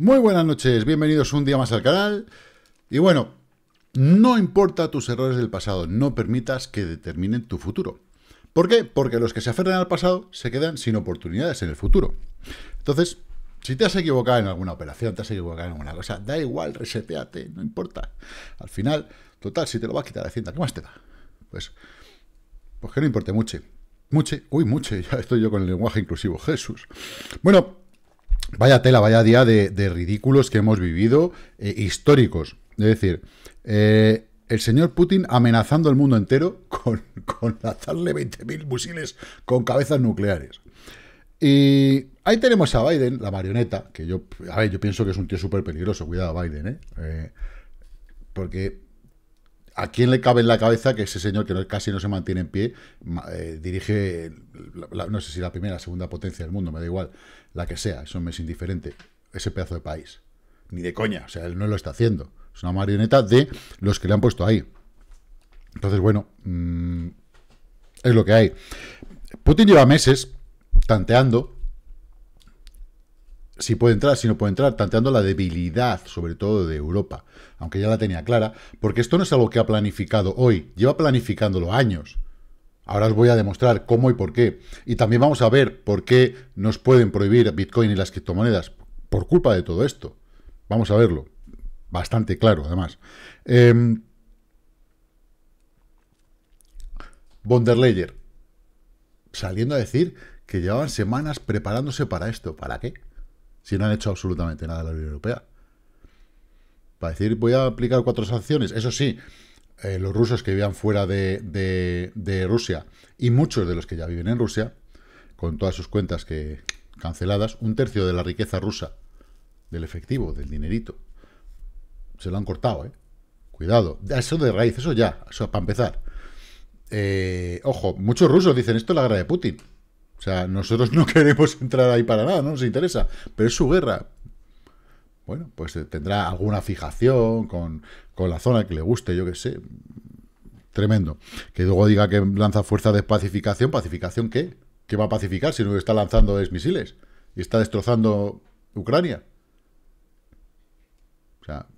Muy buenas noches, bienvenidos un día más al canal. Y bueno, no importa tus errores del pasado, no permitas que determinen tu futuro. ¿Por qué? Porque los que se aferran al pasado se quedan sin oportunidades en el futuro. Entonces, si te has equivocado en alguna operación, te has equivocado en alguna cosa, da igual, reseteate, no importa. Al final, total, si te lo vas a quitar la Hacienda, ¿qué más te da? Pues, pues que no importe mucho. mucho, uy, mucho. ya estoy yo con el lenguaje inclusivo, Jesús. Bueno, Vaya tela, vaya día de, ridículos que hemos vivido, eh, históricos. Es decir, eh, el señor Putin amenazando al mundo entero con, lanzarle 20.000 misiles con cabezas nucleares. Y ahí tenemos a Biden, la marioneta, que yo, yo pienso que es un tío súper peligroso, cuidado Biden, ¿eh? eh porque ¿A quién le cabe en la cabeza que ese señor que casi no se mantiene en pie eh, dirige, no sé si la primera, segunda potencia del mundo, me da igual, la que sea, eso me es indiferente, ese pedazo de país? Ni de coña, o sea, él no lo está haciendo. Es una marioneta de los que le han puesto ahí. Entonces, bueno, mm, es lo que hay. Putin lleva meses tanteando si puede entrar, si no puede entrar, tanteando la debilidad, sobre todo de Europa, aunque ya la tenía clara, porque esto no es algo que ha planificado hoy, lleva planificándolo años. Ahora os voy a demostrar cómo y por qué. Y también vamos a ver por qué nos pueden prohibir Bitcoin y las criptomonedas por culpa de todo esto. Vamos a verlo. Bastante claro, además. Eh, saliendo a decir que llevaban semanas preparándose para esto. ¿Para qué? Si no han hecho absolutamente nada la Unión Europea. Para decir, voy a aplicar cuatro sanciones. Eso sí, eh, los rusos que vivían fuera de, Rusia y muchos de los que ya viven en Rusia, con todas sus cuentas que canceladas, un tercio de la riqueza rusa, del efectivo, del dinerito, se lo han cortado, ¿eh? Cuidado. Eso de raíz, eso ya, eso para empezar. Eh, ojo, muchos rusos dicen, esto es la guerra de Putin. O sea, nosotros no queremos entrar ahí para nada, no nos interesa, pero es su guerra. Bueno, pues tendrá alguna fijación con, la zona que le guste, yo qué sé. Tremendo. Que luego diga que lanza fuerzas de pacificación, ¿pacificación qué? ¿Qué va a pacificar si no está lanzando misiles? Y está destrozando Ucrania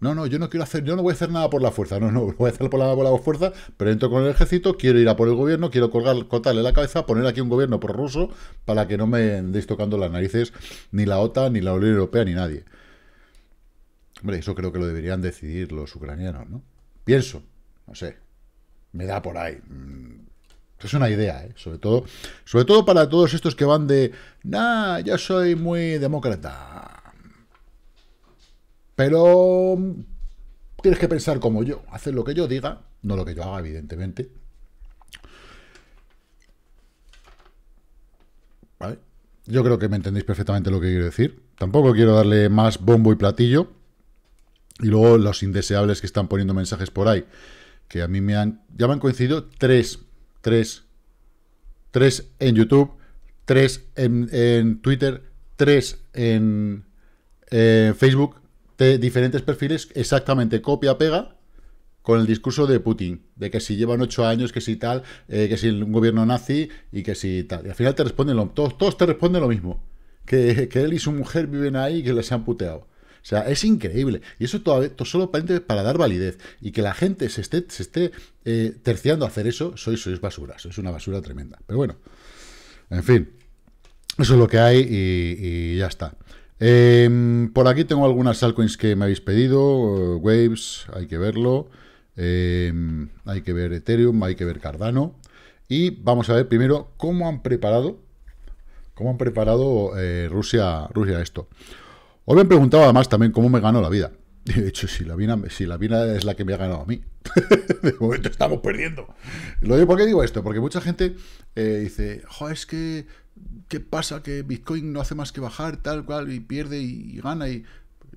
no, no, yo no quiero hacer, yo no voy a hacer nada por la fuerza, no, no, voy a hacer por la, por la fuerza, pero entro con el ejército, quiero ir a por el gobierno, quiero colgar, cortarle la cabeza, poner aquí un gobierno prorruso para que no me andéis tocando las narices ni la OTAN, ni la Unión Europea, ni nadie. Hombre, eso creo que lo deberían decidir los ucranianos, ¿no? Pienso, no sé, me da por ahí. Mm, es una idea, ¿eh? sobre todo, sobre todo para todos estos que van de, nah, yo soy muy demócrata, pero mm, tienes que pensar como yo, hacer lo que yo diga, no lo que yo haga, evidentemente. Yo creo que me entendéis perfectamente lo que quiero decir. Tampoco quiero darle más bombo y platillo. Y luego los indeseables que están poniendo mensajes por ahí. Que a mí me han... Ya me han coincidido tres. Tres. Tres en YouTube. Tres en, Twitter. Tres en Facebook diferentes perfiles, exactamente copia-pega con el discurso de Putin, de que si llevan ocho años, que si tal, eh, que si un gobierno nazi y que si tal. Y al final te responden lo, todos, todos te responden lo mismo, que, él y su mujer viven ahí y que les han puteado. O sea, es increíble. Y eso todavía solo para dar validez. Y que la gente se esté, se esté eh, terciando a hacer eso, sois, sois basura. es una basura tremenda. Pero bueno, en fin. Eso es lo que hay y ya está. Em, por aquí tengo algunas altcoins que me habéis pedido. Eh, Waves, hay que verlo. Em, hay que ver Ethereum, hay que ver Cardano. Y vamos a ver primero cómo han preparado, cómo han preparado eh, Rusia, Rusia esto. Os me han preguntado además también cómo me ganó la vida. De hecho, si la vida, si la es la que me ha ganado a mí. de momento estamos perdiendo. Lo digo, ¿Por qué digo esto? Porque mucha gente eh, dice, jo, es que ¿qué pasa? Que Bitcoin no hace más que bajar, tal cual, y pierde y, gana. y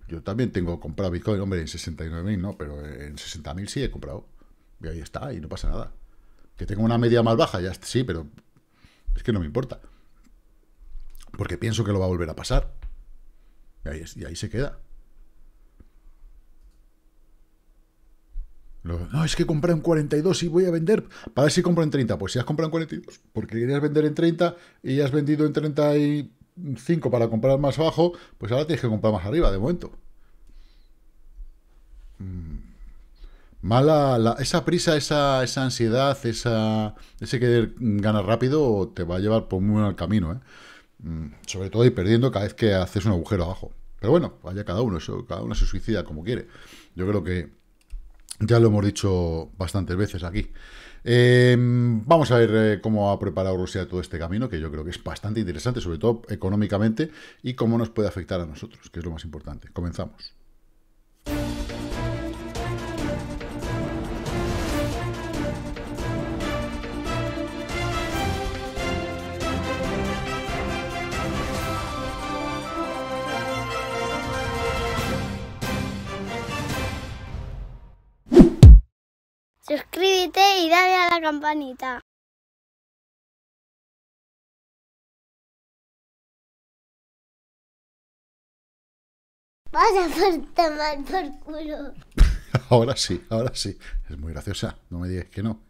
Yo también tengo comprado Bitcoin, hombre, en 69.000, ¿no? Pero en 60.000 sí he comprado. Y ahí está, y no pasa nada. Que tengo una media más baja, ya sí, pero es que no me importa. Porque pienso que lo va a volver a pasar. y ahí se queda. No, es que compré en 42 y voy a vender para ver si compro en 30. Pues si has comprado en 42 porque querías vender en 30 y has vendido en 35 para comprar más abajo, pues ahora tienes que comprar más arriba de momento. Mm. Mala, esa prisa, esa, ansiedad, esa, ese querer ganar rápido te va a llevar por muy mal camino. ¿eh? Mm, sobre todo ir perdiendo cada vez que haces un agujero abajo. Pero bueno, vaya cada uno, eso, cada uno se suicida como quiere. Yo creo que ya lo hemos dicho bastantes veces aquí. Eh, vamos a ver eh, cómo ha preparado Rusia todo este camino, que yo creo que es bastante interesante, sobre todo económicamente, y cómo nos puede afectar a nosotros, que es lo más importante. Comenzamos. suscríbete y dale a la campanita. Vas a mal por culo. Ahora sí, ahora sí. Es muy graciosa, no me digas que no.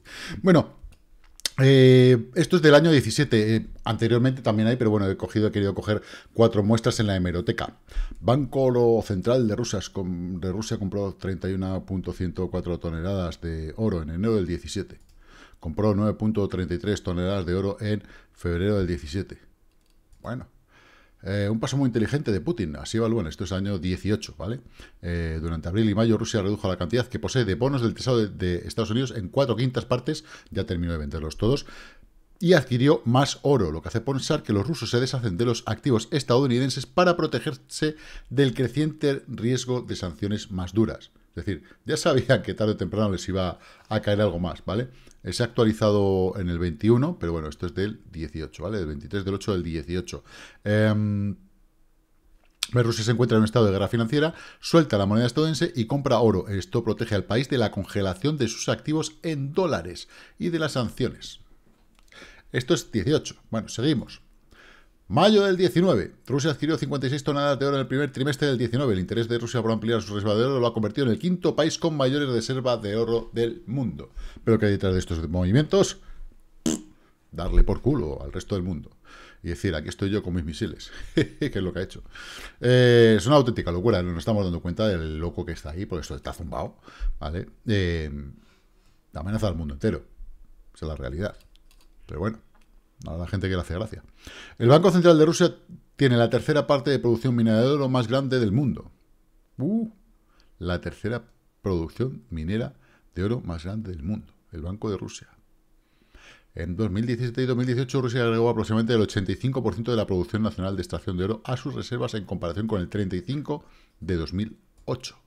bueno, eh, esto es del año 17. Eh, anteriormente también hay, pero bueno, he cogido, he querido coger cuatro muestras en la hemeroteca. Banco Central de, Rusas, de Rusia compró 31.104 toneladas de oro en enero del 17. Compró 9.33 toneladas de oro en febrero del 17. Bueno, eh, un paso muy inteligente de Putin, así evalúan, esto es año 18, ¿vale? Eh, durante abril y mayo Rusia redujo la cantidad que posee de bonos del Tesoro de, de Estados Unidos en cuatro quintas partes, ya terminó de venderlos todos, y adquirió más oro, lo que hace pensar que los rusos se deshacen de los activos estadounidenses para protegerse del creciente riesgo de sanciones más duras. Es decir, ya sabían que tarde o temprano les iba a caer algo más, ¿vale? Se ha actualizado en el 21, pero bueno, esto es del 18, ¿vale? Del 23 del 8 del 18. Eh, Rusia se encuentra en un estado de guerra financiera, suelta la moneda estadounidense y compra oro. Esto protege al país de la congelación de sus activos en dólares y de las sanciones. Esto es 18. Bueno, seguimos. Mayo del 19. Rusia adquirió 56 toneladas de oro en el primer trimestre del 19. El interés de Rusia por ampliar su reserva de oro lo ha convertido en el quinto país con mayores reservas de oro del mundo. Pero que hay detrás de estos movimientos? Darle por culo al resto del mundo. Y decir, aquí estoy yo con mis misiles, que es lo que ha hecho. Eh, es una auténtica locura, nos estamos dando cuenta del loco que está ahí, Por esto está zumbado, ¿vale? Eh, amenaza al mundo entero. Esa es la realidad. Pero bueno la gente que le hace gracia. El Banco Central de Rusia tiene la tercera parte de producción minera de oro más grande del mundo. Uh, la tercera producción minera de oro más grande del mundo, el Banco de Rusia. En 2017 y 2018 Rusia agregó aproximadamente el 85% de la producción nacional de extracción de oro a sus reservas en comparación con el 35% de 2008.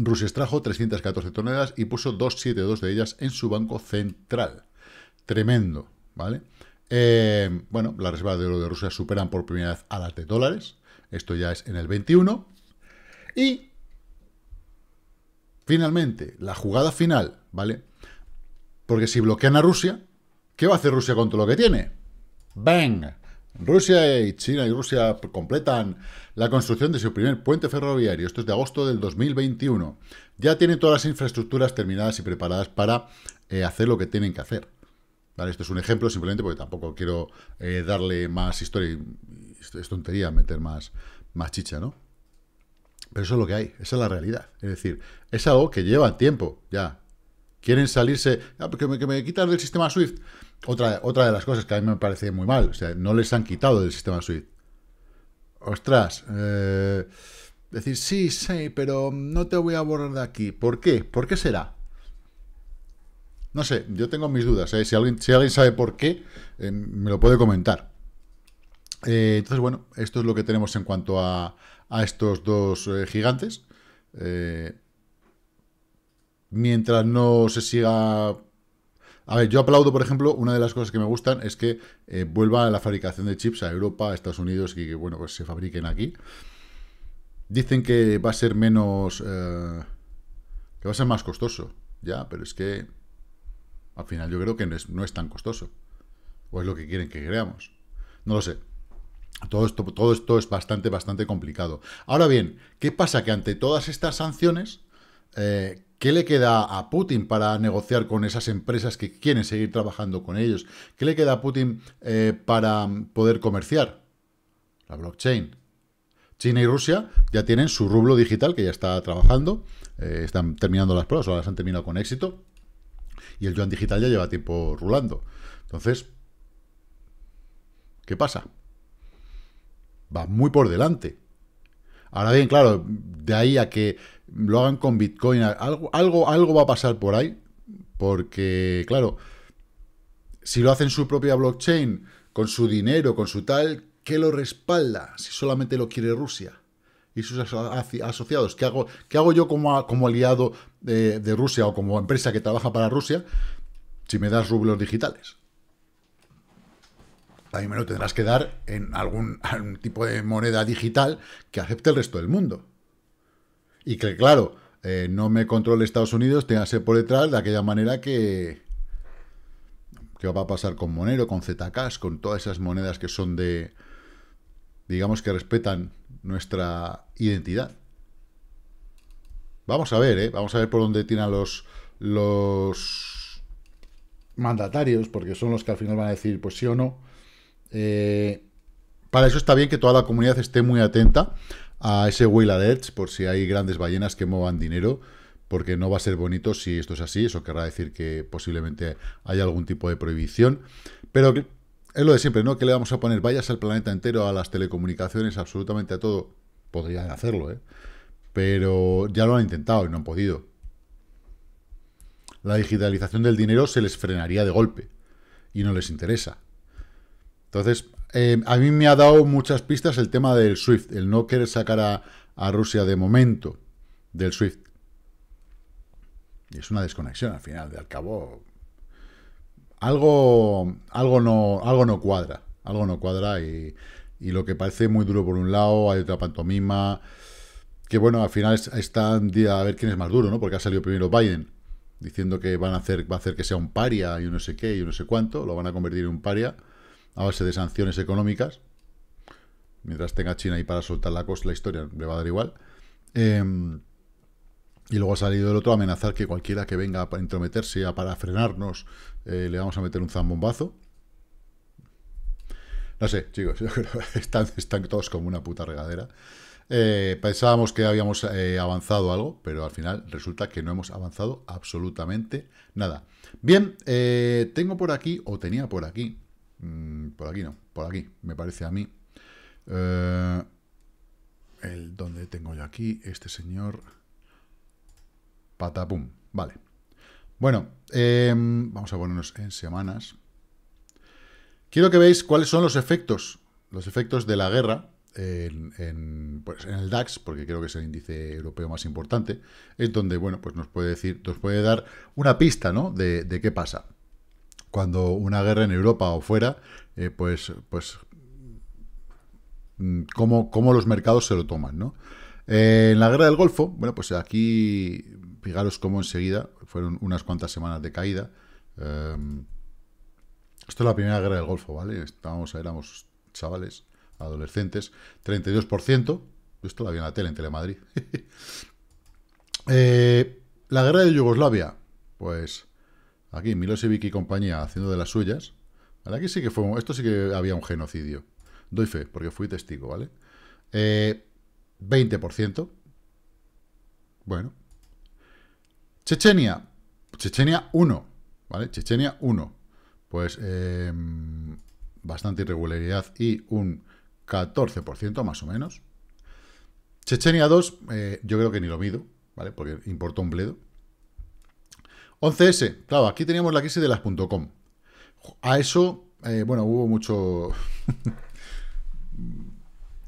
Rusia extrajo 314 toneladas y puso 272 de ellas en su banco central tremendo, ¿vale? Eh, bueno, las reservas de oro de Rusia superan por primera vez a las de dólares. Esto ya es en el 21. Y, finalmente, la jugada final, ¿vale? Porque si bloquean a Rusia, ¿qué va a hacer Rusia con todo lo que tiene? ¡Bang! Rusia y China y Rusia completan la construcción de su primer puente ferroviario. Esto es de agosto del 2021. Ya tienen todas las infraestructuras terminadas y preparadas para eh, hacer lo que tienen que hacer esto es un ejemplo simplemente porque tampoco quiero eh, darle más historia. es tontería meter más, más chicha, ¿no? Pero eso es lo que hay, esa es la realidad. Es decir, es algo que lleva tiempo ya. Quieren salirse, ah, pues que, me, quitan del sistema Swift. Otra, otra de las cosas que a mí me parece muy mal, o sea, no les han quitado del sistema Swift. Ostras, eh, decir, sí, sí, pero no te voy a borrar de aquí. ¿Por qué? ¿Por qué será? No sé, yo tengo mis dudas. ¿eh? Si, alguien, si sabe por qué, eh, me lo puede comentar. Eh, entonces, bueno, esto es lo que tenemos en cuanto a, estos dos gigantes. mientras no se siga... A ver, yo aplaudo, por ejemplo, una de las cosas que me gustan es que vuelva la fabricación de chips a Europa, a Estados Unidos y que, bueno, pues se fabriquen aquí. Dicen que va a ser menos... que va a ser más costoso, ya, pero es que al final yo creo que no es, tan costoso. O es lo que quieren que creamos. No lo sé. Todo esto, todo esto es bastante, bastante complicado. Ahora bien, ¿qué pasa? Que ante todas estas sanciones, eh, ¿qué le queda a Putin para negociar con esas empresas que quieren seguir trabajando con ellos? ¿Qué le queda a Putin eh, para poder comerciar? La blockchain. China y Rusia ya tienen su rublo digital que ya está trabajando, eh, están terminando las pruebas, o las han terminado con éxito y el yuan digital ya lleva tiempo rulando. Entonces, ¿qué pasa? Va muy por delante. Ahora bien, claro, de ahí a que lo hagan con Bitcoin, algo, algo, algo va a pasar por ahí, porque, claro, si lo hacen su propia blockchain, con su dinero, con su tal, ¿qué lo respalda si solamente lo quiere Rusia? Y sus asociados. ¿Qué hago, hago yo como, como aliado de, Rusia o como empresa que trabaja para Rusia si me das rublos digitales? A mí me lo tendrás que dar en algún, tipo de moneda digital que acepte el resto del mundo. Y que, claro, eh, no me controle Estados Unidos, tenga ser por detrás de aquella manera que... ¿Qué va a pasar con Monero, con ZK, con todas esas monedas que son de... digamos que respetan nuestra identidad? Vamos a ver, ¿eh? Vamos a ver por dónde tiran los, los mandatarios, porque son los que al final van a decir pues sí o no. Eh, para eso está bien que toda la comunidad esté muy atenta a ese Whale Alert, por si hay grandes ballenas que muevan dinero, porque no va a ser bonito si esto es así. Eso querrá decir que posiblemente haya algún tipo de prohibición. Pero es lo de siempre, ¿no? Que le vamos a poner vallas al planeta entero, a las telecomunicaciones, absolutamente a todo. Podrían hacerlo, ¿eh? Pero ya lo han intentado y no han podido. La digitalización del dinero se les frenaría de golpe y no les interesa. Entonces, em, a mí me ha dado muchas pistas el tema del SWIFT, el no querer sacar a, Rusia de momento del SWIFT. Y es una desconexión al final, de al cabo. Algo, algo, no, algo no cuadra, algo no cuadra y lo que parece muy duro por un lado, hay otra pantomima que bueno, al final están a ver quién es más duro, ¿no? Porque ha salido primero Biden diciendo que van a hacer, va a hacer que sea un paria y no sé qué y no sé cuánto, lo van a convertir en un paria a base de sanciones económicas. Mientras tenga China ahí para soltar la cosa, la historia le va a dar igual. Em, y luego ha salido el otro a amenazar que cualquiera que venga a intrometerse a para frenarnos, eh, le vamos a meter un zambombazo. No sé, chicos, están, están todos como una puta regadera. Eh, pensábamos que habíamos eh, avanzado algo, pero al final resulta que no hemos avanzado absolutamente nada. Bien, eh, tengo por aquí, o tenía por aquí, mm, por aquí no, por aquí, me parece a mí, el donde tengo yo aquí, este señor, patapum, vale. Bueno, vamos a ponernos en semanas. Quiero que veáis cuáles son los efectos, los efectos de la guerra, pues, en, el DAX, porque creo que es el índice europeo más importante, es donde, bueno, pues nos puede decir, nos puede dar una pista, De, qué pasa. Cuando una guerra en Europa o fuera, eh, pues, pues, mm, cómo, cómo, los mercados se lo toman, eh, en la guerra del Golfo, bueno, pues aquí, fijaros cómo enseguida, fueron unas cuantas semanas de caída. Em, esto es la primera guerra del Golfo, ¿vale? Estábamos, éramos chavales adolescentes, 32%, esto lo había en la tele, en Telemadrid. Eh, la guerra de Yugoslavia, pues aquí Milosevic y compañía haciendo de las suyas, Aquí sí que fue, esto sí que había un genocidio, doy fe, porque fui testigo, ¿vale? 20%, eh, bueno. Chechenia, Chechenia 1, ¿vale? Chechenia 1, pues em, bastante irregularidad y un 14% más o menos. Chechenia 2, eh, yo creo que ni lo mido, ¿vale? Porque importó un bledo. 11S, claro, aquí teníamos la crisis de las .com. A eso, eh, bueno, hubo mucho...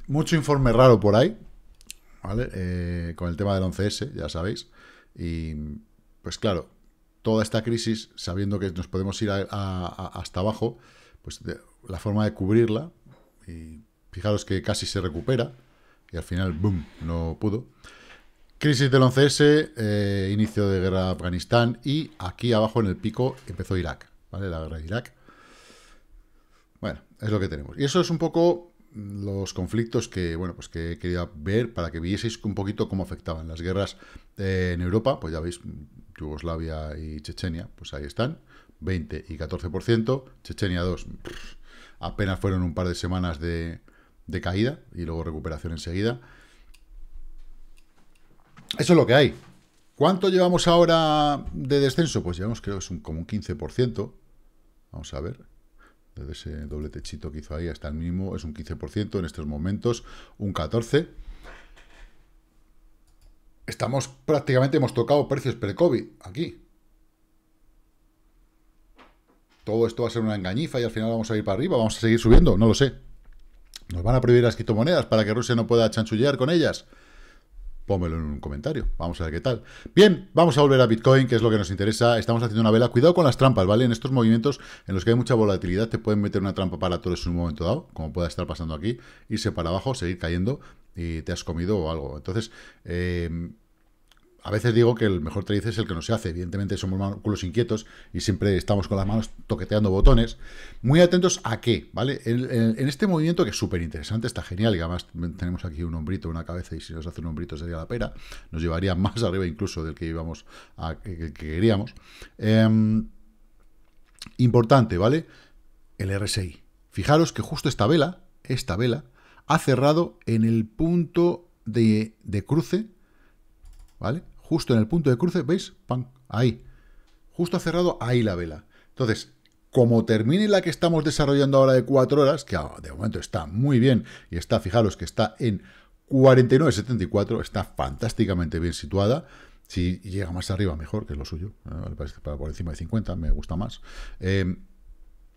mucho informe raro por ahí, ¿vale? Eh, con el tema del 11S, ya sabéis. Y, pues claro, toda esta crisis, sabiendo que nos podemos ir hasta abajo, pues la forma de cubrirla, Fijaros que casi se recupera y al final, boom, no pudo. Crisis del 11S, eh, inicio de guerra de Afganistán y aquí abajo en el pico empezó Irak, ¿vale? La guerra de Irak. Bueno, es lo que tenemos. Y eso es un poco mm, los conflictos que, bueno, pues que quería ver para que vieseis un poquito cómo afectaban las guerras eh, en Europa, pues ya veis, Yugoslavia y Chechenia, pues ahí están, 20 y 14%, Chechenia 2, apenas fueron un par de semanas de, de caída y luego recuperación enseguida. Eso es lo que hay. ¿Cuánto llevamos ahora de descenso? Pues llevamos creo que es un, como un 15%. Vamos a ver. Desde ese doble techito que hizo ahí hasta el mínimo es un 15%. En estos momentos un 14%. Estamos prácticamente, hemos tocado precios pre-COVID aquí. Todo esto va a ser una engañifa y al final vamos a ir para arriba, vamos a seguir subiendo, no lo sé. ¿Nos van a prohibir las criptomonedas para que Rusia no pueda chanchullear con ellas? Pónmelo en un comentario. Vamos a ver qué tal. Bien, vamos a volver a Bitcoin, que es lo que nos interesa. Estamos haciendo una vela. Cuidado con las trampas, ¿vale? En estos movimientos en los que hay mucha volatilidad, te pueden meter una trampa para todos en un momento dado, como pueda estar pasando aquí, irse para abajo, seguir cayendo y te has comido o algo. Entonces, eh, a veces digo que el mejor trade es el que no se hace. Evidentemente somos culos inquietos y siempre estamos con las manos toqueteando botones. Muy atentos a qué, ¿vale? En, este movimiento que es súper interesante, está genial y además tenemos aquí un hombrito, una cabeza y si nos hace un hombrito sería la pera. Nos llevaría más arriba incluso del que íbamos a queríamos. Em, importante, ¿vale? El RSI. Fijaros que justo esta vela, esta vela, ha cerrado en el punto de cruce ¿vale? Justo en el punto de cruce, ¿veis? ¡Pam! Ahí. Justo cerrado ahí la vela. Entonces, como termine la que estamos desarrollando ahora de 4 horas, que ah, de momento está muy bien, y está, fijaros que está en 49.74, está fantásticamente bien situada, si llega más arriba, mejor, que es lo suyo. ¿eh? Por encima de 50, me gusta más. Eh,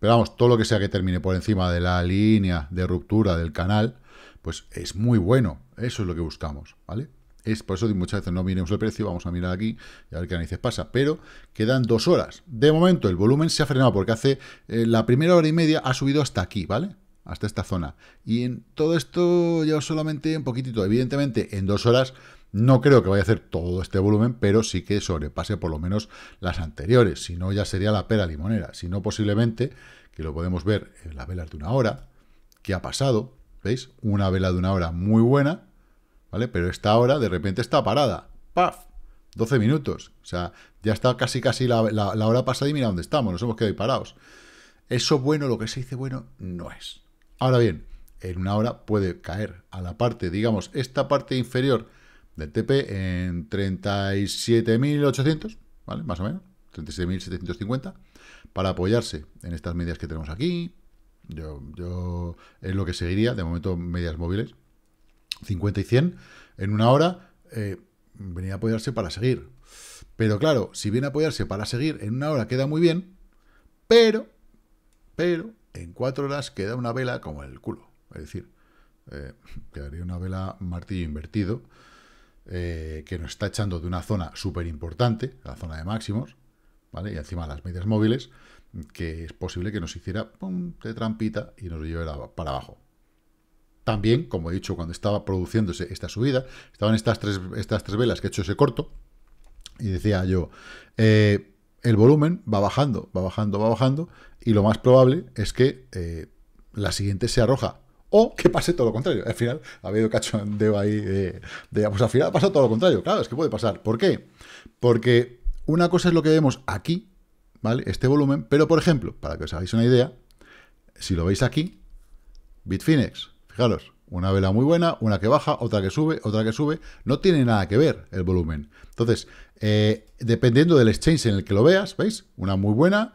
pero vamos, todo lo que sea que termine por encima de la línea de ruptura del canal, pues es muy bueno. Eso es lo que buscamos, ¿vale? Es por eso muchas veces no miremos el precio, vamos a mirar aquí y a ver qué análisis pasa. Pero quedan dos horas. De momento el volumen se ha frenado porque hace eh, la primera hora y media ha subido hasta aquí, ¿vale? Hasta esta zona. Y en todo esto ya solamente un poquitito. Evidentemente en dos horas no creo que vaya a hacer todo este volumen, pero sí que sobrepase por lo menos las anteriores. Si no ya sería la pera limonera. Si no posiblemente, que lo podemos ver en las velas de una hora, ¿Qué ha pasado, ¿veis? Una vela de una hora muy buena, ¿vale? Pero esta hora de repente está parada. ¡Paf! 12 minutos. O sea, ya está casi casi la, hora pasada y mira dónde estamos, nos hemos quedado ahí parados. Eso bueno, lo que se dice bueno, no es. Ahora bien, en una hora puede caer a la parte, digamos, esta parte inferior del TP en 37.800, ¿vale? Más o menos, 37.750, para apoyarse en estas medias que tenemos aquí. Yo, yo es lo que seguiría, de momento medias móviles, 50 y 100 en una hora, eh, venía a apoyarse para seguir. Pero claro, si viene a apoyarse para seguir en una hora queda muy bien, pero, pero, en cuatro horas queda una vela como el culo. Es decir, eh, quedaría una vela martillo invertido eh, que nos está echando de una zona súper importante, la zona de máximos, ¿vale? Y encima las medias móviles, que es posible que nos hiciera pum, de trampita y nos llevara para abajo. También, como he dicho, cuando estaba produciéndose esta subida, estaban estas tres, estas tres velas que he hecho ese corto, y decía yo, eh, el volumen va bajando, va bajando, va bajando, y lo más probable es que eh, la siguiente se arroja O que pase todo lo contrario. Al final, ha habido cachondeo ahí de, pues al final pasado todo lo contrario. Claro, es que puede pasar. ¿Por qué? Porque una cosa es lo que vemos aquí, ¿vale? Este volumen. Pero, por ejemplo, para que os hagáis una idea, si lo veis aquí, Bitfinex Fijaros, una vela muy buena, una que baja, otra que sube, otra que sube. No tiene nada que ver el volumen. Entonces, eh, dependiendo del exchange en el que lo veas, ¿veis? Una muy buena,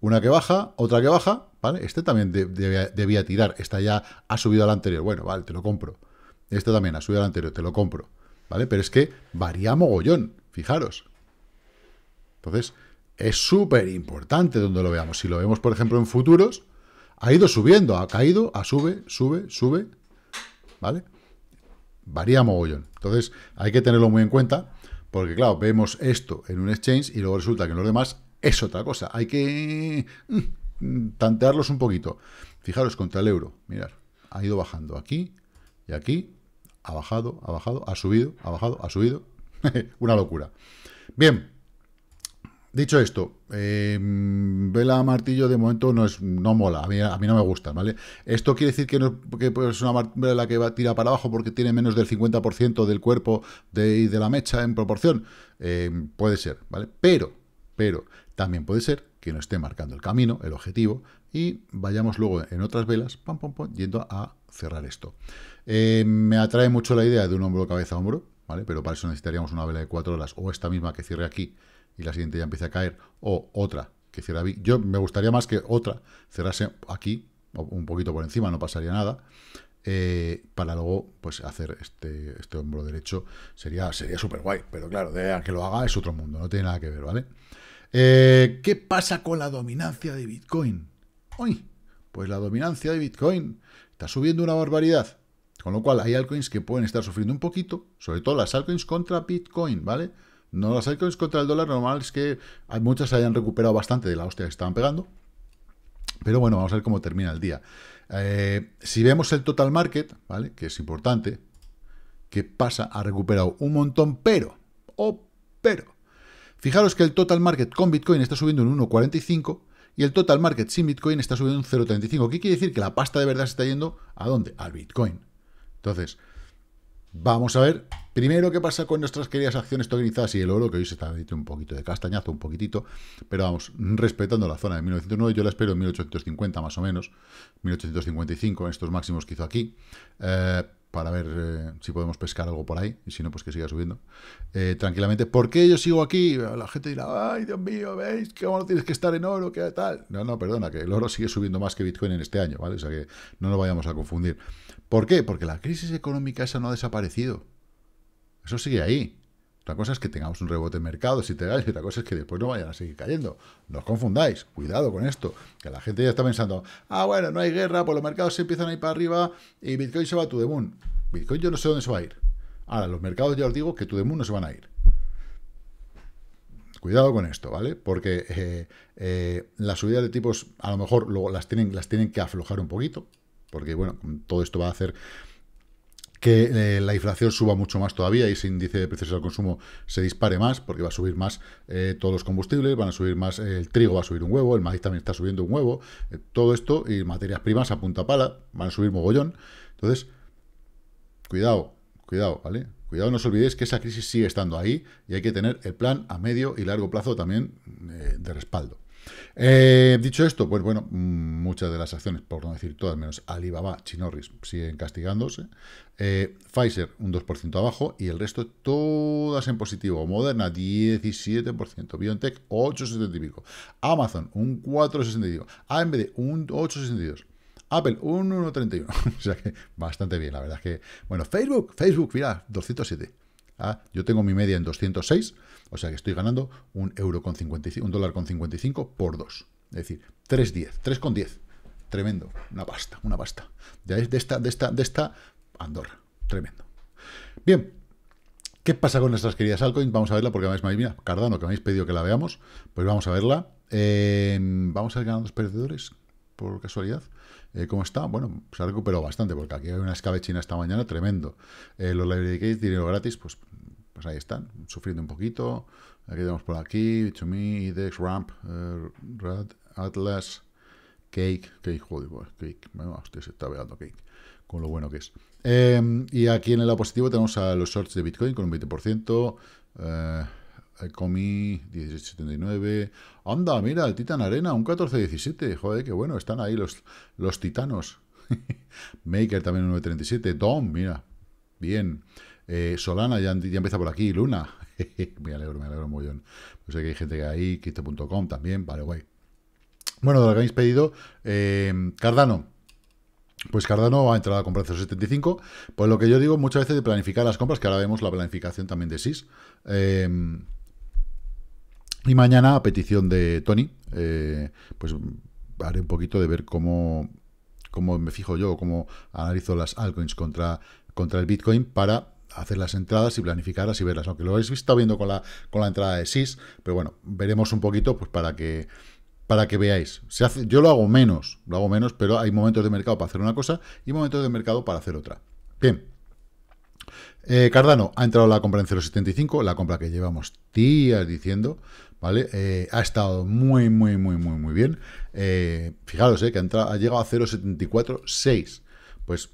una que baja, otra que baja, ¿vale? Este también debía, tirar. Esta ya ha subido al anterior. Bueno, vale, te lo compro. Este también ha subido al anterior, te lo compro. ¿Vale? Pero es que varía mogollón, fijaros. Entonces, es súper importante donde lo veamos. Si lo vemos, por ejemplo, en futuros, ha ido subiendo, ha caído, ha sube, sube, sube, ¿vale? Varía mogollón. Entonces, hay que tenerlo muy en cuenta, porque claro, vemos esto en un exchange y luego resulta que en los demás es otra cosa. Hay que mm, tantearlos un poquito. Fijaros contra el euro, mirar ha ido bajando aquí y aquí, ha bajado, ha bajado, ha subido, ha bajado, ha subido. Una locura. Bien, Dicho esto, eh, vela martillo de momento no es no mola, a mí, no me gusta, ¿vale? Esto quiere decir que, no, pues, es una vela que va, tira para abajo porque tiene menos del 50% del cuerpo de, y de la mecha en proporción. Eh, puede ser, ¿vale? Pero, pero, también puede ser que no esté marcando el camino, el objetivo, y vayamos luego en otras velas, pam, pam, pam, yendo a cerrar esto. Eh, me atrae mucho la idea de un hombro cabeza a hombro, ¿vale? Pero para eso necesitaríamos una vela de 4 horas o esta misma que cierre aquí, y la siguiente ya empieza a caer, o otra que cierra Bitcoin... Yo me gustaría más que otra cerrase aquí, un poquito por encima, no pasaría nada, eh, para luego pues hacer este, este hombro derecho. Sería súper guay, pero claro, de a que lo haga es otro mundo, no tiene nada que ver, ¿vale? Eh, ¿Qué pasa con la dominancia de Bitcoin? Uy, pues la dominancia de Bitcoin está subiendo una barbaridad. Con lo cual hay altcoins que pueden estar sufriendo un poquito, sobre todo las altcoins contra Bitcoin, ¿vale? vale no, las altcoins contra el dólar normal es que hay muchas se hayan recuperado bastante de la hostia que estaban pegando. Pero bueno, vamos a ver cómo termina el día. Eh, si vemos el total market, ¿vale? Que es importante, que pasa, ha recuperado un montón, pero, oh, pero, fijaros que el total market con Bitcoin está subiendo un 1,45 y el total market sin Bitcoin está subiendo un 0,35. ¿Qué quiere decir? Que la pasta de verdad se está yendo a dónde? Al Bitcoin. Entonces, vamos a ver Primero, ¿qué pasa con nuestras queridas acciones tokenizadas y el oro? Que hoy se está metiendo un poquito de castañazo, un poquitito, pero vamos, respetando la zona de 1909, yo la espero en 1850 más o menos, 1855, en estos máximos que hizo aquí, eh, para ver eh, si podemos pescar algo por ahí, y si no, pues que siga subiendo eh, tranquilamente. ¿Por qué yo sigo aquí? La gente dirá, ay, Dios mío, ¿veis? Que no tienes que estar en oro, qué tal. No, no, perdona, que el oro sigue subiendo más que Bitcoin en este año, ¿vale? O sea que no nos vayamos a confundir. ¿Por qué? Porque la crisis económica esa no ha desaparecido. Eso sigue ahí. Otra cosa es que tengamos un rebote en mercado, si te y otra cosa es que después no vayan a seguir cayendo. No os confundáis, cuidado con esto, que la gente ya está pensando, ah, bueno, no hay guerra, pues los mercados se empiezan a ir para arriba y Bitcoin se va a to the moon. Bitcoin yo no sé dónde se va a ir. Ahora, los mercados ya os digo que to the moon no se van a ir. Cuidado con esto, ¿vale? Porque eh, eh, las subidas de tipos a lo mejor luego las tienen, las tienen que aflojar un poquito, porque bueno, todo esto va a hacer que eh, la inflación suba mucho más todavía y ese índice de precios al consumo se dispare más, porque va a subir más eh, todos los combustibles, van a subir más, eh, el trigo va a subir un huevo, el maíz también está subiendo un huevo, todo esto y materias primas a punta pala van a subir mogollón. Entonces, cuidado, cuidado, ¿vale? Cuidado, no os olvidéis que esa crisis sigue estando ahí y hay que tener el plan a medio y largo plazo también de respaldo. Eh, dicho esto, pues bueno, muchas de las acciones, por no decir todas, menos Alibaba, Chinorris, siguen castigándose. Eh, Pfizer, un 2% abajo, y el resto todas en positivo. Moderna, 17%, BioNTech, 8,70 y pico. Amazon, un 4,62. AMD, un 8,62. Apple, un 1,31. o sea que bastante bien, la verdad es que... Bueno, Facebook, Facebook, mira, 207 yo tengo mi media en 206, o sea que estoy ganando un euro con 55, un dólar con 55 por 2. Es decir, 3,10, 3,10. Tremendo, una pasta, una pasta. Ya es de esta, de esta, de esta Andorra. Tremendo. Bien, ¿qué pasa con nuestras queridas altcoins? Vamos a verla porque además, Cardano, que me habéis pedido que la veamos, pues vamos a verla. Eh, vamos a ver los perdedores, por casualidad. Eh, ¿Cómo está? Bueno, se ha recuperado bastante, porque aquí hay una escabechina esta mañana tremendo. Eh, los library case, dinero gratis, pues, pues ahí están, sufriendo un poquito. Aquí tenemos por aquí, To Me, IDEX, Ramp, eh, Rad, Atlas, Cake, Cake, joder, pues, Cake, bueno, se está pegando Cake, con lo bueno que es. y aquí en el lado positivo tenemos a los shorts de Bitcoin con un 20%. Eh, Comi... 1779. Anda, mira, el Titan Arena, un 1417. Joder, qué bueno, están ahí los, los titanos. Maker también un 937. Dom, mira. Bien. Eh, Solana ya, empieza por aquí. Luna. me alegro, me alegro un bollón... Pues sé hay gente que ahí, kiste.com también, vale, guay. Bueno, de lo que habéis pedido, eh, Cardano. Pues Cardano a entrar a comprar 0.75. Pues lo que yo digo muchas veces de planificar las compras, que ahora vemos la planificación también de SIS. Y mañana, a petición de Tony, eh, pues haré un poquito de ver cómo, me fijo yo, cómo analizo las altcoins contra, contra el Bitcoin para hacer las entradas y planificarlas y verlas, aunque lo habéis visto viendo con la, con la entrada de SIS, pero bueno, veremos un poquito pues para que para que veáis. yo lo hago menos, lo hago menos, pero hay momentos de mercado para hacer una cosa y momentos de mercado para hacer otra. Bien. Eh, Cardano, ha entrado la compra en 0.75, la compra que llevamos días diciendo, ¿vale? Eh, ha estado muy, muy, muy, muy, muy bien. Eh, fijaros, eh, que ha, llegado a 0.746. Pues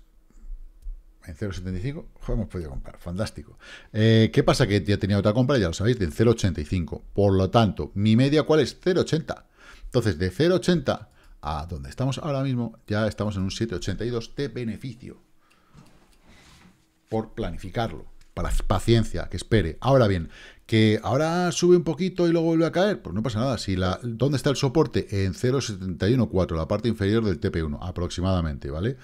en 0.75 hemos podido comprar, fantástico. ¿Qué pasa? Que ya tenía otra compra, ya lo sabéis, de 0.85. Por lo tanto, mi media, ¿cuál es? 0.80. Entonces, de 0.80 a donde estamos ahora mismo, ya estamos en un 7.82 de beneficio por planificarlo paciencia, que espere. Ahora bien, que ahora sube un poquito y luego vuelve a caer, pues no pasa nada. Si la, ¿Dónde está el soporte? En 0.714, la parte inferior del TP1 aproximadamente, ¿vale? vale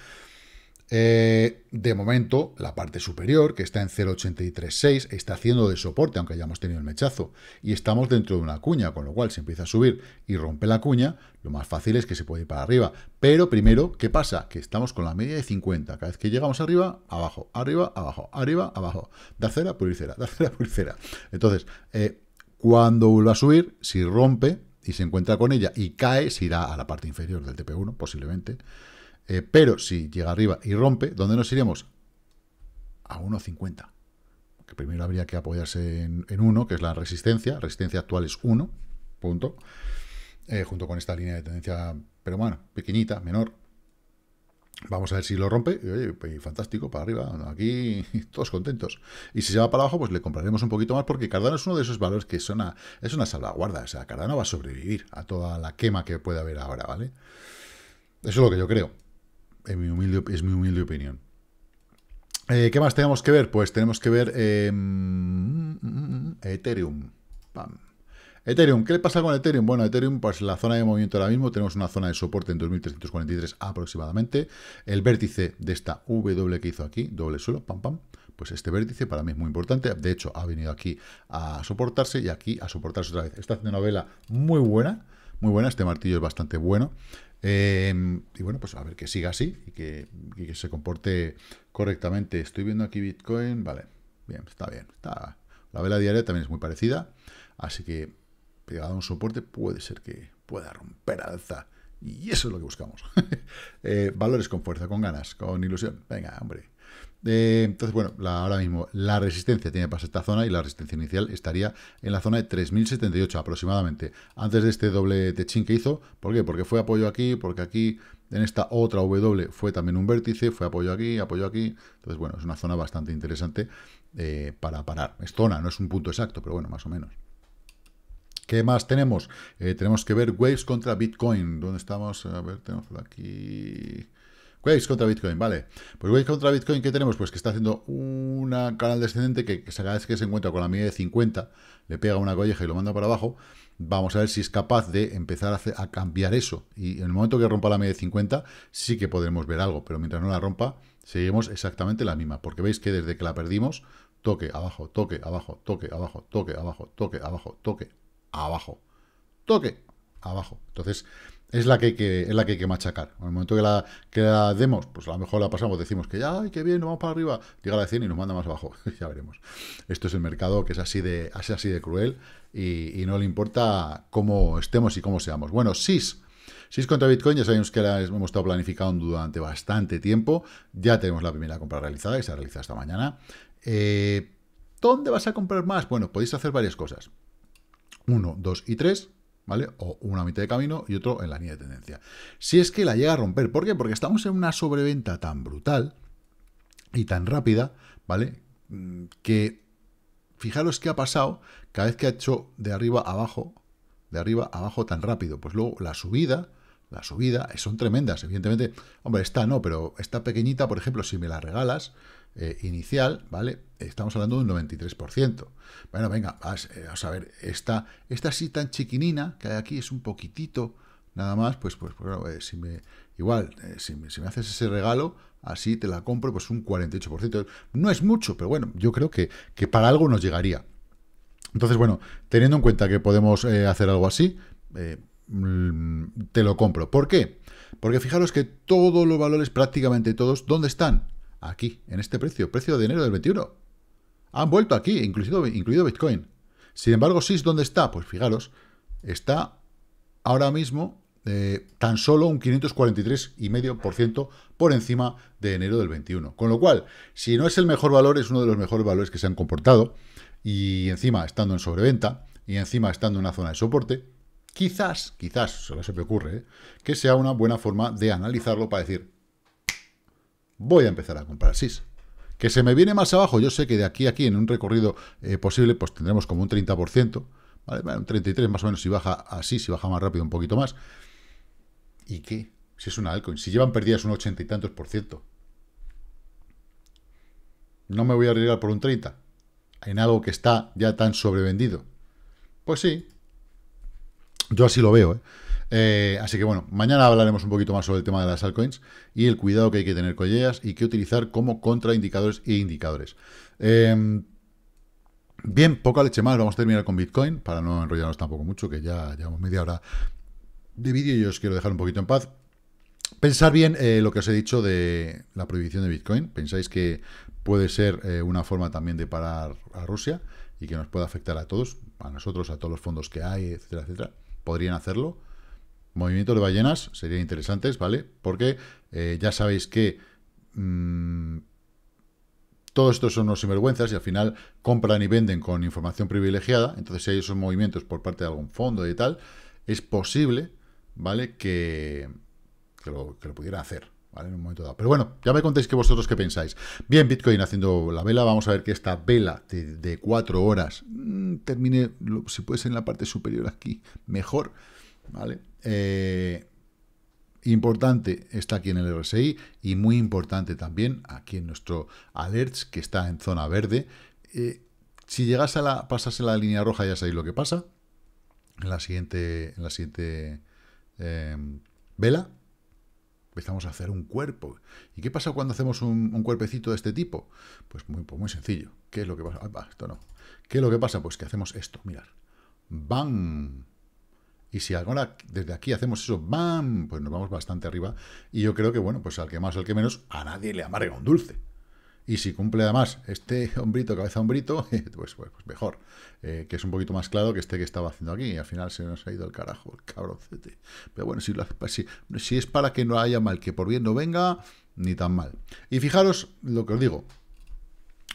eh, de momento, la parte superior, que está en 0.836, está haciendo de soporte, aunque hayamos tenido el mechazo, y estamos dentro de una cuña, con lo cual, si empieza a subir y rompe la cuña, lo más fácil es que se puede ir para arriba. Pero primero, ¿qué pasa? Que estamos con la media de 50. Cada vez que llegamos arriba, abajo, arriba, abajo, arriba, abajo. de cera, pulicera, da cera, pulicera. Entonces, eh, cuando vuelva a subir, si rompe y se encuentra con ella y cae, se irá a la parte inferior del TP1, posiblemente. Eh, pero si llega arriba y rompe, ¿dónde nos iremos? A 1.50. Que primero habría que apoyarse en, uno, 1, que es la resistencia. Resistencia actual es 1, punto. Eh, junto con esta línea de tendencia pero bueno, pequeñita, menor. Vamos a ver si lo rompe. oye, pues, fantástico, para arriba. Aquí todos contentos. Y si se va para abajo, pues le compraremos un poquito más porque Cardano es uno de esos valores que es una salvaguarda. O sea, Cardano va a sobrevivir a toda la quema que puede haber ahora, ¿vale? Eso es lo que yo creo es mi humilde opinión. Eh, ¿Qué más tenemos que ver? Pues tenemos que ver em, Ethereum. Ethereum, ¿qué le pasa con Ethereum? Bueno, Ethereum, pues la zona de movimiento ahora mismo, tenemos una zona de soporte en 2343 aproximadamente. El vértice de esta W que hizo aquí, doble suelo, pam, pam, pues este vértice para mí es muy importante. De hecho, ha venido aquí a soportarse y aquí a soportarse otra vez. Está haciendo una vela muy buena, muy buena. Este martillo es bastante bueno. Em, y bueno, pues a ver que siga así y que, se comporte correctamente. Estoy viendo aquí Bitcoin, vale, bien, está bien. Está, la vela diaria también es muy parecida, así que pegado a un soporte puede ser que pueda romper alza. Y eso es lo que buscamos. Eh, valores con fuerza, con ganas, con ilusión. Venga, hombre entonces, bueno, ahora mismo la resistencia tiene para esta zona y la resistencia inicial estaría en la zona de 3.078 aproximadamente, antes de este doble techín que hizo. ¿Por qué? Porque fue apoyo aquí, porque aquí en esta otra W fue también un vértice, fue apoyo aquí, apoyo aquí. Entonces, bueno, es una zona bastante interesante eh, para parar. Es zona, no es un punto exacto, pero bueno, más o menos. ¿Qué más tenemos? Eh, tenemos que ver Waves contra Bitcoin. ¿Dónde estamos? A ver, tenemos aquí veis contra Bitcoin, vale. Pues Waves contra Bitcoin, que tenemos? Pues que está haciendo una canal descendente que, cada vez que se encuentra con la media de 50, le pega una colleja y lo manda para abajo. Vamos a ver si es capaz de empezar a, a cambiar eso. Y en el momento que rompa la media de 50, sí que podremos ver algo. Pero mientras no la rompa, seguimos exactamente la misma. Porque veis que desde que la perdimos, toque abajo, toque abajo, toque abajo, toque abajo, toque abajo, toque abajo, toque abajo. Entonces, es la que hay que, la que, que machacar. En el momento que la, que la demos, pues a lo mejor la pasamos, decimos que ya, ay, qué bien, nos vamos para arriba, llega la 100 y nos manda más abajo, ya veremos. Esto es el mercado que es así de, así de cruel y, no le importa cómo estemos y cómo seamos. Bueno, SIS. SIS contra Bitcoin, ya sabemos que hemos estado planificando durante bastante tiempo, ya tenemos la primera compra realizada, que se ha realizado esta mañana. Eh, ¿Dónde vas a comprar más? Bueno, podéis hacer varias cosas. Uno, dos y tres ¿vale? O una mitad de camino y otro en la línea de tendencia. Si es que la llega a romper, ¿por qué? Porque estamos en una sobreventa tan brutal y tan rápida, ¿vale? Mm, que fijaros qué ha pasado cada vez que ha hecho de arriba abajo, de arriba abajo tan rápido. Pues luego la subida la subida, eh, son tremendas, evidentemente, hombre, esta no, pero esta pequeñita, por ejemplo, si me la regalas, eh, inicial, ¿vale? Estamos hablando de un 93%. Bueno, venga, eh, vamos a ver, esta, esta así tan chiquinina que hay aquí es un poquitito, nada más, pues, pues, pues bueno, si me, igual, si me, si, me, haces ese regalo, así te la compro, pues un 48%. No es mucho, pero bueno, yo creo que, que para algo nos llegaría. Entonces, bueno, teniendo en cuenta que podemos hacer algo así, Mm, te lo compro. ¿Por qué? Porque fijaros que todos los valores, prácticamente todos, ¿dónde están? Aquí, en este precio, precio de enero del 21. Han vuelto aquí, incluido, incluido Bitcoin. Sin embargo, SIS, ¿dónde está? Pues fijaros, está ahora mismo eh, tan solo un 543,5% por encima de enero del 21. Con lo cual, si no es el mejor valor, es uno de los mejores valores que se han comportado, y encima estando en sobreventa, y encima estando en una zona de soporte, Quizás, quizás, solo se me ocurre, ¿eh? que sea una buena forma de analizarlo para decir, voy a empezar a comprar SIS. Que se me viene más abajo, yo sé que de aquí a aquí, en un recorrido eh, posible, pues tendremos como un 30%, ¿vale? un 33% más o menos si baja así, si baja más rápido, un poquito más. ¿Y qué? Si es una altcoin, si llevan perdidas un ochenta y tantos por ciento. No me voy a arriesgar por un 30 en algo que está ya tan sobrevendido. Pues sí, yo así lo veo, ¿eh? Eh, así que bueno, mañana hablaremos un poquito más sobre el tema de las altcoins y el cuidado que hay que tener con ellas y que utilizar como contraindicadores e indicadores. Em, bien, poca leche más, vamos a terminar con Bitcoin, para no enrollarnos tampoco mucho, que ya llevamos media hora de vídeo y os quiero dejar un poquito en paz. Pensar bien eh, lo que os he dicho de la prohibición de Bitcoin. ¿Pensáis que puede ser una forma también de parar a Rusia y que nos pueda afectar a todos, a nosotros, a todos los fondos que hay, etcétera, etcétera? podrían hacerlo. Movimiento de ballenas serían interesantes, ¿vale? Porque eh, ya sabéis que mm, todo todos estos son unos sinvergüenzas y al final compran y venden con información privilegiada. Entonces, si hay esos movimientos por parte de algún fondo y tal, es posible, ¿vale? Que, lo, que lo pudieran hacer, momento Pero bueno, ya me contéis que vosotros qué pensáis. Bien, Bitcoin haciendo la vela, vamos a ver que esta vela de, cuatro horas mm, termine, si puede ser en la parte superior aquí, mejor, ¿vale? Eh, importante está aquí en el RSI y muy importante también aquí en nuestro alerts que está en zona verde. Eh, si llegas a la, pasas la línea roja ya sabéis lo que pasa en la siguiente, en la eh, vela, empezamos a hacer un cuerpo. ¿Y qué pasa cuando hacemos un, cuerpecito de este tipo? Pues muy, pues muy sencillo. ¿Qué es lo que pasa? Ah, esto no. ¿Qué es lo que pasa? Pues que hacemos esto, mirad. ¡Bam! Y si ahora desde aquí hacemos eso, ¡bam! Pues nos vamos bastante arriba. Y yo creo que, bueno, pues al que más, al que menos, a nadie le amarga un dulce. Y si cumple además este hombrito, cabeza hombrito, pues, pues, pues, mejor. Eh, que es un poquito más claro que este que estaba haciendo aquí. Y al final se nos ha ido el carajo, el cabroncete. Pero bueno, pues si, es para que no haya mal que por bien no venga, ni tan mal. Y fijaros lo que os digo.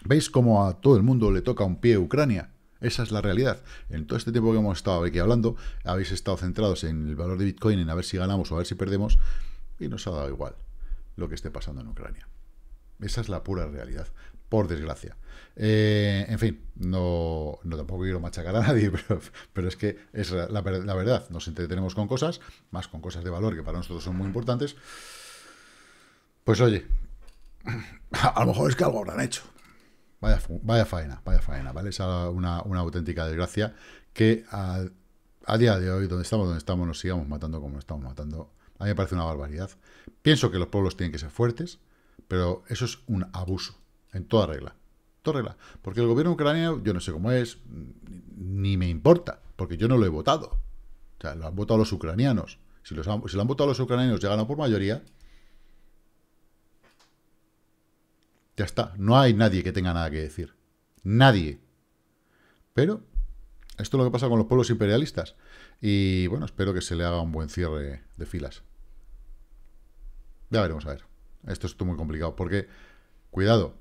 ¿Veis cómo a todo el mundo le toca un pie Ucrania? Esa es la realidad. En todo este tiempo que hemos estado aquí hablando, habéis estado centrados en el valor de Bitcoin, en a ver si ganamos o a ver si perdemos, y nos ha dado igual lo que esté pasando en Ucrania. Esa es la pura realidad, por desgracia. Eh, en fin, no, no, tampoco quiero machacar a nadie, pero, es que es la, verdad. Nos entretenemos con cosas, más con cosas de valor que para nosotros son muy importantes. Pues oye, a, lo mejor es que algo habrán hecho. Vaya, faena, vaya faena, ¿vale? Es una, auténtica desgracia que a, a día de hoy, donde estamos, donde estamos, nos sigamos matando como nos estamos matando. A mí me parece una barbaridad. Pienso que los pueblos tienen que ser fuertes pero eso es un abuso, en toda regla. Toda regla. Porque el gobierno ucraniano, yo no sé cómo es, ni me importa, porque yo no lo he votado. O sea, lo han votado los ucranianos. Si, lo han votado los ucranianos y ganado por mayoría, ya está. No hay nadie que tenga nada que decir. Nadie. Pero esto es lo que pasa con los pueblos imperialistas. Y bueno, espero que se le haga un buen cierre de filas. Ya veremos a ver. Esto es muy complicado porque, cuidado,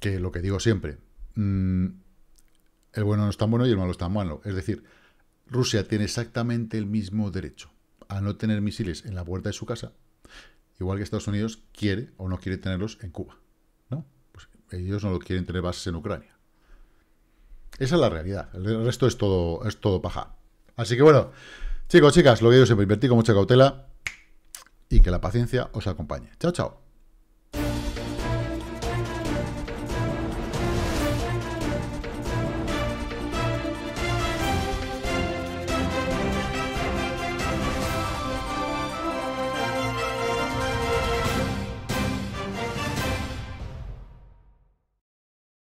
que lo que digo siempre, mm, el bueno no es tan bueno y el malo es tan malo. Es decir, Rusia tiene exactamente el mismo derecho a no tener misiles en la puerta de su casa, igual que Estados Unidos quiere o no quiere tenerlos en Cuba. ¿no? Pues ellos no lo quieren tener bases en Ucrania. Esa es la realidad. El resto es todo, es todo paja. Así que bueno, chicos, chicas, lo que digo siempre, invertí con mucha cautela y que la paciencia os acompañe. Chao, chao.